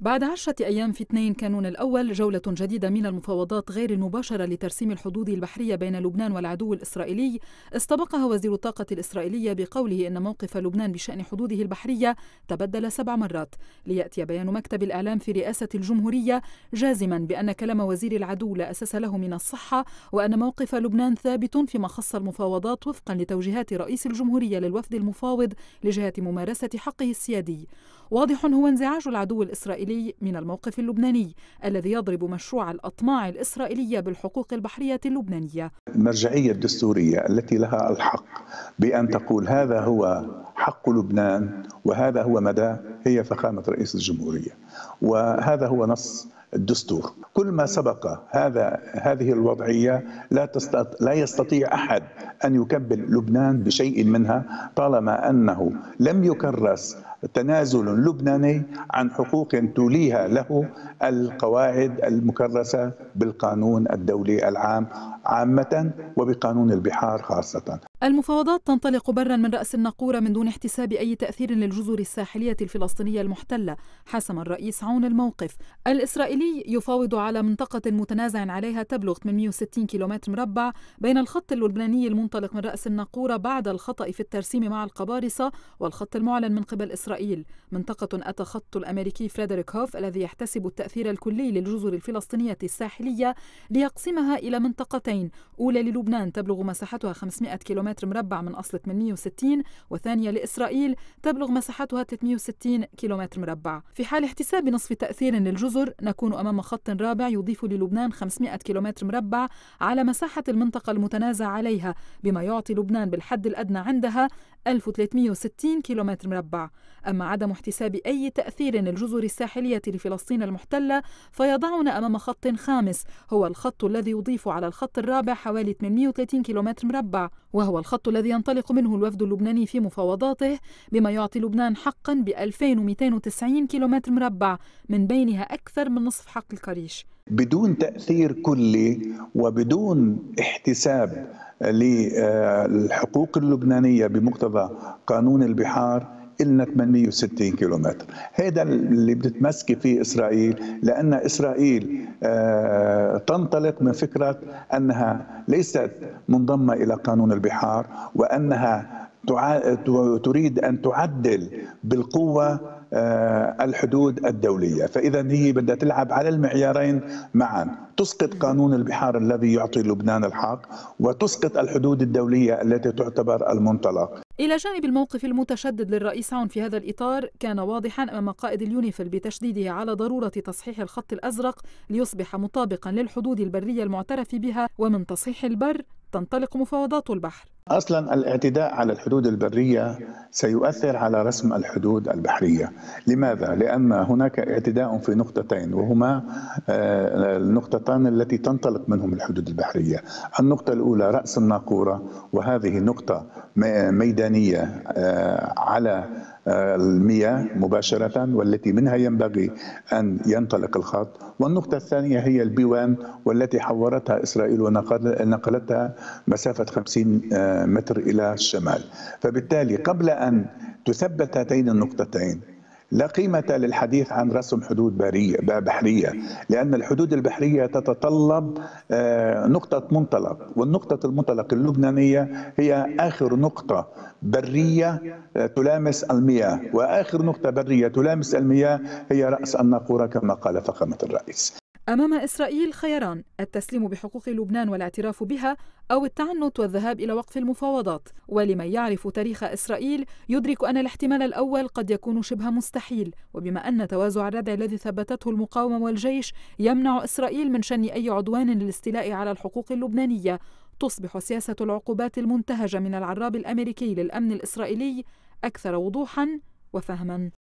بعد عشرة أيام في 2 كانون الأول جولة جديدة من المفاوضات غير المباشرة لترسيم الحدود البحرية بين لبنان والعدو الإسرائيلي استبقها وزير الطاقة الإسرائيلية بقوله أن موقف لبنان بشأن حدوده البحرية تبدل سبع مرات ليأتي بيان مكتب الإعلام في رئاسة الجمهورية جازما بأن كلام وزير العدو لا أساس له من الصحة وأن موقف لبنان ثابت فيما خص المفاوضات وفقا لتوجيهات رئيس الجمهورية للوفد المفاوض لجهة ممارسة حقه السيادي واضح هو انزعاج العدو الإسرائيلي الإسرائيلي من الموقف اللبناني الذي يضرب مشروع الأطماع الإسرائيلية بالحقوق البحرية اللبنانية المرجعية الدستورية التي لها الحق بأن تقول هذا هو حق لبنان وهذا هو مدى هي فخامة رئيس الجمهورية وهذا هو نص الدستور كل ما سبق هذا هذه الوضعية لا, تستط... لا يستطيع أحد أن يكبل لبنان بشيء منها طالما أنه لم يكرس تنازل لبناني عن حقوق توليها له القواعد المكرسة بالقانون الدولي العام عامة وبقانون البحار خاصة المفاوضات تنطلق برا من رأس النقورة من دون احتساب أي تأثير للجزر الساحلية الفلسطينية المحتلة حسم الرئيس عون الموقف الإسرائيلي يفاوض على منطقة متنازع عليها تبلغ 860 كيلومتر مربع بين الخط اللبناني المنطلق من رأس النقورة بعد الخطأ في الترسيم مع القبارصة والخط المعلن من قبل إسرائيل منطقة أتى خط الأمريكي فريدريك هوف الذي يحتسب التأثير الكلي للجزر الفلسطينية الساحلية ليقسمها إلى منطقتين أولى للبنان تبلغ مساحتها 500 كيلومتر كيلومتر مربع من أصل 860 وثانية لإسرائيل تبلغ مساحتها 360 كيلومتر مربع في حال احتساب نصف تأثير للجزر نكون أمام خط رابع يضيف للبنان 500 كيلومتر مربع على مساحة المنطقة المتنازع عليها بما يعطي لبنان بالحد الأدنى عندها 1360 كيلومتر مربع أما عدم احتساب أي تأثير للجزر الساحلية لفلسطين المحتلة فيضعنا أمام خط خامس هو الخط الذي يضيف على الخط الرابع حوالي 830 كيلومتر مربع وهو الخط الذي ينطلق منه الوفد اللبناني في مفاوضاته بما يعطي لبنان حقا ب 2290 كيلومتر مربع من بينها أكثر من نصف حق الكريش بدون تأثير كلي وبدون احتساب للحقوق اللبنانية بمقتضى قانون البحار إلنا 860 كيلومتر هذا اللي بتتمسك فيه إسرائيل لأن إسرائيل آه، تنطلق من فكرة أنها ليست منضمة إلى قانون البحار وأنها تريد أن تعدل بالقوة آه، الحدود الدوليه، فاذا هي بدها تلعب على المعيارين معا، تسقط قانون البحار الذي يعطي لبنان الحق وتسقط الحدود الدوليه التي تعتبر المنطلق. إلى جانب الموقف المتشدد للرئيس عون في هذا الإطار كان واضحا أمام قائد اليونيفل بتشديده على ضرورة تصحيح الخط الأزرق ليصبح مطابقا للحدود البرية المعترف بها ومن تصحيح البر تنطلق مفاوضات البحر اصلا الاعتداء على الحدود البريه سيؤثر على رسم الحدود البحريه، لماذا؟ لان هناك اعتداء في نقطتين وهما آه، النقطتان التي تنطلق منهم الحدود البحريه، النقطه الاولى راس الناقوره وهذه نقطه ميدانيه آه، على آه، المياه مباشرة والتي منها ينبغي أن ينطلق الخط والنقطة الثانية هي البيوان والتي حورتها إسرائيل ونقلتها مسافة 50 متر إلى الشمال فبالتالي قبل أن تثبت هاتين النقطتين لا قيمة للحديث عن رسم حدود برية بحرية لأن الحدود البحرية تتطلب آه، نقطة منطلق والنقطة المنطلق اللبنانية هي آخر نقطة برية آه، تلامس المياه وآخر نقطة برية تلامس المياه هي رأس الناقورة كما قال فخامة الرئيس أمام إسرائيل خياران التسليم بحقوق لبنان والاعتراف بها أو التعنت والذهاب إلى وقف المفاوضات ولمن يعرف تاريخ إسرائيل يدرك أن الاحتمال الأول قد يكون شبه مستحيل وبما أن توازع الردع الذي ثبتته المقاومة والجيش يمنع إسرائيل من شن أي عدوان للاستيلاء على الحقوق اللبنانية تصبح سياسة العقوبات المنتهجة من العراب الأمريكي للأمن الإسرائيلي أكثر وضوحا وفهما